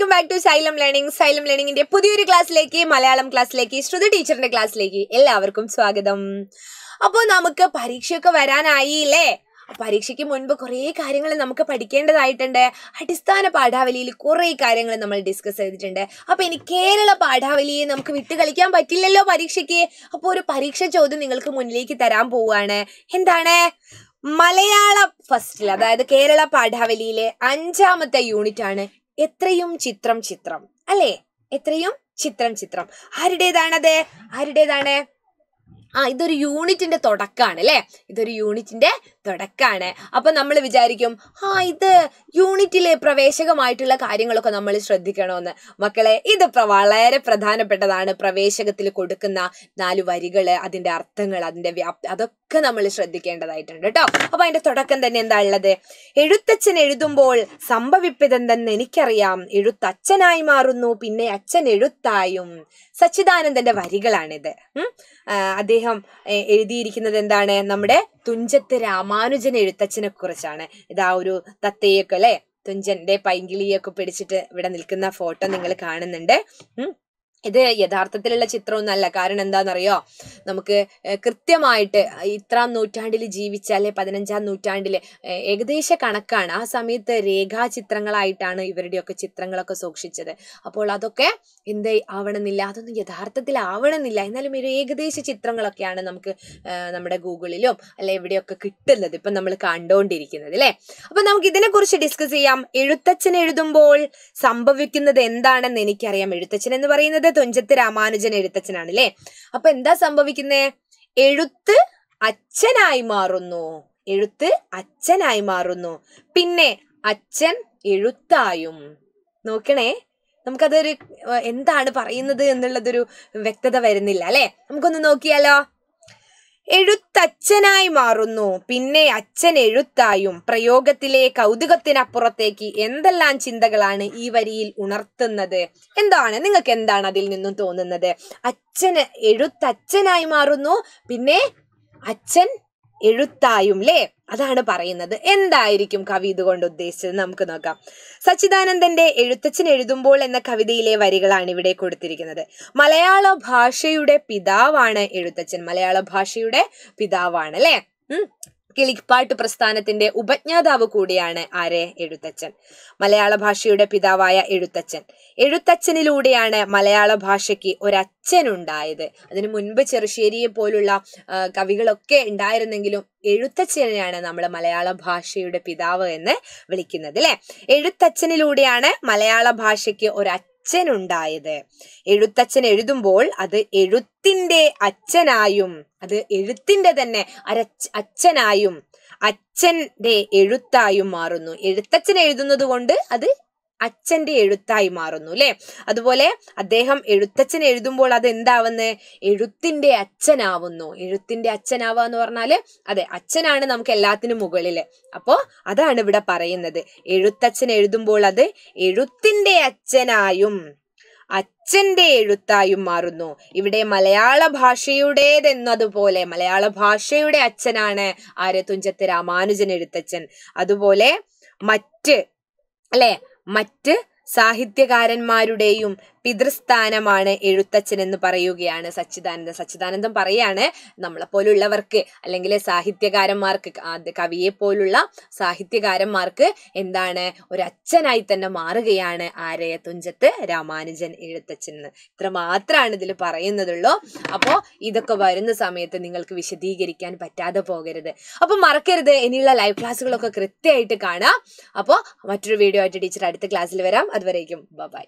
welcome back to Xylem learning സൈലം ലേണിംഗിന്റെ പുതിയൊരു ക്ലാസ്സിലേക്ക് മലയാളം ക്ലാസ്സിലേക്ക് ശ്രുതി ടീച്ചറിന്റെ ക്ലാസ്സിലേക്ക് എല്ലാവർക്കും സ്വാഗതം അപ്പോൾ നമുക്ക് പരീക്ഷയൊക്കെ വരാനായി അല്ലേ പരീക്ഷയ്ക്ക് മുൻപ് കുറേ കാര്യങ്ങൾ നമുക്ക് പഠിക്കേണ്ടതായിട്ടുണ്ട് അടിസ്ഥാന പാഠാവലിയിൽ കുറേ കാര്യങ്ങൾ നമ്മൾ ഡിസ്കസ് ചെയ്തിട്ടുണ്ട് അപ്പോൾ ഇനി കേരള പാഠാവലിയെ നമുക്ക് വിട്ട് കളിക്കാൻ പറ്റില്ലല്ലോ പരീക്ഷയ്ക്ക് അപ്പോൾ ഒരു പരീക്ഷ ചോദ്യം നിങ്ങൾക്ക് മുന്നിലേക്ക് തരാൻ പോവുകയാണ് എന്താണ് മലയാള ഫസ്റ്റിൽ അതായത് കേരള പാഠാവലിയിലെ അഞ്ചാമത്തെ യൂണിറ്റ് ആണ് എത്രയും ചിത്രം ചിത്രം അല്ലേ എത്രയും ചിത്രം ചിത്രം ആരുടേതാണത് ആരുടേതാണ് ആ ഇതൊരു യൂണിറ്റിന്റെ തുടക്കമാണ് അല്ലെ ഇതൊരു യൂണിറ്റിന്റെ തുടക്കമാണ് അപ്പം നമ്മൾ വിചാരിക്കും ആ ഇത് യൂണിറ്റിലെ പ്രവേശകമായിട്ടുള്ള കാര്യങ്ങളൊക്കെ നമ്മൾ ശ്രദ്ധിക്കണമെന്ന് മക്കളെ ഇത് വളരെ പ്രധാനപ്പെട്ടതാണ് പ്രവേശകത്തിൽ കൊടുക്കുന്ന നാല് വരികൾ അതിൻ്റെ അർത്ഥങ്ങൾ അതിൻ്റെ വ്യാപ്തി അതൊക്കെ നമ്മൾ ശ്രദ്ധിക്കേണ്ടതായിട്ടുണ്ട് കേട്ടോ അപ്പോൾ അതിൻ്റെ തുടക്കം തന്നെ എന്താ ഉള്ളത് എഴുത്തച്ഛൻ എഴുതുമ്പോൾ സംഭവിപ്പിതെന്തെന്ന് എനിക്കറിയാം എഴുത്തച്ഛനായി മാറുന്നു പിന്നെ അച്ഛൻ എഴുത്തായും സച്ചിദാനന്ദന്റെ വരികളാണിത് അദ്ദേഹം എഴുതിയിരിക്കുന്നത് എന്താണ് നമ്മുടെ തുഞ്ചത്ത് രാമ രാമാനുജൻ എഴുത്തച്ഛനെ കുറിച്ചാണ് ഇതാ ഒരു തത്തയൊക്കെ അല്ലെ തുഞ്ചന്റെ പൈങ്കിളിയൊക്കെ പിടിച്ചിട്ട് ഇവിടെ നിൽക്കുന്ന ഫോട്ടോ നിങ്ങൾ കാണുന്നുണ്ട് ഇത് യഥാർത്ഥത്തിലുള്ള ചിത്രമൊന്നുമല്ല കാരണം എന്താണെന്നറിയോ നമുക്ക് കൃത്യമായിട്ട് ഇത്രാം നൂറ്റാണ്ടിൽ ജീവിച്ച അല്ലെ പതിനഞ്ചാം നൂറ്റാണ്ടിൽ ഏകദേശ കണക്കാണ് ആ സമയത്ത് രേഖാചിത്രങ്ങളായിട്ടാണ് ഇവരുടെയൊക്കെ ചിത്രങ്ങളൊക്കെ സൂക്ഷിച്ചത് അപ്പോൾ അതൊക്കെ എന്ത് ആവണമെന്നില്ല അതൊന്നും യഥാർത്ഥത്തിൽ ആവണമെന്നില്ല എന്നാലും ഒരു ഏകദേശ ചിത്രങ്ങളൊക്കെയാണ് നമുക്ക് നമ്മുടെ ഗൂഗിളിലും അല്ലെ എവിടെയൊക്കെ കിട്ടുന്നത് ഇപ്പം നമ്മൾ കണ്ടുകൊണ്ടിരിക്കുന്നത് അല്ലേ അപ്പം നമുക്ക് ഇതിനെക്കുറിച്ച് ഡിസ്കസ് ചെയ്യാം എഴുത്തച്ഛൻ എഴുതുമ്പോൾ സംഭവിക്കുന്നത് എന്താണെന്ന് എനിക്കറിയാം എഴുത്തച്ഛൻ എന്ന് പറയുന്നത് തുഞ്ചത്ത് രാമാനുജൻ എഴുത്തച്ഛനാണ് അല്ലേ അപ്പൊ എന്താ സംഭവിക്കുന്നേ എഴുത്ത് അച്ഛനായി മാറുന്നു എഴുത്ത് അച്ഛനായി മാറുന്നു പിന്നെ അച്ഛൻ എഴുത്തായും നോക്കണേ നമുക്കതൊരു എന്താണ് പറയുന്നത് എന്നുള്ളതൊരു വ്യക്തത വരുന്നില്ല അല്ലെ നമുക്കൊന്ന് നോക്കിയാലോ എഴുത്തച്ഛനായി മാറുന്നു പിന്നെ അച്ഛൻ എഴുത്തായും പ്രയോഗത്തിലെ കൗതുകത്തിനപ്പുറത്തേക്ക് എന്തെല്ലാം ചിന്തകളാണ് ഈ വരിയിൽ ഉണർത്തുന്നത് എന്താണ് നിങ്ങൾക്ക് എന്താണ് അതിൽ നിന്നും തോന്നുന്നത് അച്ഛന് എഴുത്തച്ഛനായി മാറുന്നു പിന്നെ അച്ഛൻ എഴുത്തായും ലേ അതാണ് പറയുന്നത് എന്തായിരിക്കും കവി ഇതുകൊണ്ട് ഉദ്ദേശിച്ചത് നമുക്ക് നോക്കാം സച്ചിദാനന്ദന്റെ എഴുത്തച്ഛൻ എഴുതുമ്പോൾ എന്ന കവിതയിലെ വരികളാണ് ഇവിടെ കൊടുത്തിരിക്കുന്നത് മലയാള ഭാഷയുടെ പിതാവാണ് എഴുത്തച്ഛൻ മലയാള ഭാഷയുടെ പിതാവാണ് അല്ലേ കിളിപ്പാട്ട് പ്രസ്ഥാനത്തിന്റെ ഉപജ്ഞാതാവ് കൂടിയാണ് ആരെ എഴുത്തച്ഛൻ മലയാള ഭാഷയുടെ പിതാവായ എഴുത്തച്ഛൻ എഴുത്തച്ഛനിലൂടെയാണ് മലയാള ഭാഷയ്ക്ക് ഒരച്ഛനുണ്ടായത് അതിനു മുൻപ് ചെറുശ്ശേരിയെ പോലുള്ള കവികളൊക്കെ ഉണ്ടായിരുന്നെങ്കിലും എഴുത്തച്ഛനെയാണ് നമ്മൾ മലയാള ഭാഷയുടെ പിതാവ് എന്ന് വിളിക്കുന്നത് അല്ലെ എഴുത്തച്ഛനിലൂടെയാണ് മലയാള ഭാഷയ്ക്ക് ഒരു അച്ഛനുണ്ടായത് എഴുത്തച്ഛൻ എഴുതുമ്പോൾ അത് എഴുത്തിൻ്റെ അച്ഛനായും അത് എഴുത്തിൻ്റെ തന്നെ അരച്ച് അച്ഛനായും അച്ഛൻ്റെ എഴുത്തായും മാറുന്നു എഴുത്തച്ഛൻ എഴുതുന്നത് കൊണ്ട് അത് അച്ഛന്റെ എഴുത്തായി മാറുന്നു അല്ലെ അതുപോലെ അദ്ദേഹം എഴുത്തച്ഛൻ എഴുതുമ്പോൾ അത് എന്താവുന്നത് എഴുത്തിന്റെ അച്ഛനാവുന്നു എഴുത്തിന്റെ അച്ഛനാവുക എന്ന് പറഞ്ഞാല് അതെ അച്ഛനാണ് നമുക്ക് എല്ലാത്തിനും മുകളില് അപ്പോ അതാണ് ഇവിടെ പറയുന്നത് എഴുത്തച്ഛൻ എഴുതുമ്പോൾ അത് എഴുത്തിന്റെ അച്ഛനായും അച്ഛന്റെ എഴുത്തായും മാറുന്നു ഇവിടെ മലയാള ഭാഷയുടേതെന്നതുപോലെ മലയാള ഭാഷയുടെ അച്ഛനാണ് ആര്യ തുഞ്ചത്ത് രാമാനുജൻ എഴുത്തച്ഛൻ അതുപോലെ മറ്റ് അല്ലെ മറ്റ് സാഹിത്യകാരന്മാരുടെയും പിതൃസ്ഥാനമാണ് എഴുത്തച്ഛൻ എന്ന് പറയുകയാണ് സച്ചിദാനന്ദ സച്ചിദാനന്ദം പറയാണ് നമ്മളെ പോലുള്ളവർക്ക് അല്ലെങ്കിൽ സാഹിത്യകാരന്മാർക്ക് കവിയെ പോലുള്ള സാഹിത്യകാരന്മാർക്ക് എന്താണ് ഒരു അച്ഛനായി തന്നെ മാറുകയാണ് ആരയ തുഞ്ചത്ത് രാമാനുജൻ എഴുത്തച്ഛൻ എന്ന് ഇത്ര മാത്രമാണ് ഇതിൽ പറയുന്നതുള്ളൂ അപ്പോൾ ഇതൊക്കെ വരുന്ന സമയത്ത് നിങ്ങൾക്ക് വിശദീകരിക്കാൻ പറ്റാതെ പോകരുത് അപ്പോൾ മറക്കരുത് ഇനിയുള്ള ലൈവ് ക്ലാസ്സുകളൊക്കെ കൃത്യമായിട്ട് കാണാം അപ്പോൾ മറ്റൊരു വീഡിയോ ആയിട്ട് ടീച്ചർ അടുത്ത ക്ലാസ്സിൽ വരാം അതുവരേക്കും ബൈ